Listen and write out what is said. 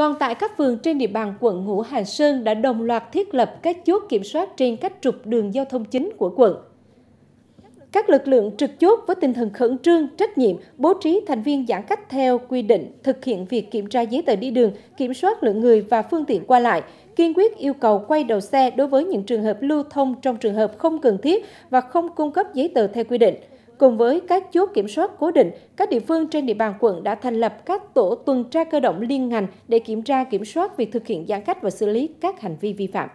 Còn tại các phường trên địa bàn quận Ngũ Hành Sơn đã đồng loạt thiết lập các chốt kiểm soát trên các trục đường giao thông chính của quận. Các lực lượng trực chốt với tinh thần khẩn trương, trách nhiệm, bố trí thành viên giãn cách theo quy định, thực hiện việc kiểm tra giấy tờ đi đường, kiểm soát lượng người và phương tiện qua lại, kiên quyết yêu cầu quay đầu xe đối với những trường hợp lưu thông trong trường hợp không cần thiết và không cung cấp giấy tờ theo quy định – Cùng với các chốt kiểm soát cố định, các địa phương trên địa bàn quận đã thành lập các tổ tuần tra cơ động liên ngành để kiểm tra kiểm soát việc thực hiện giãn cách và xử lý các hành vi vi phạm.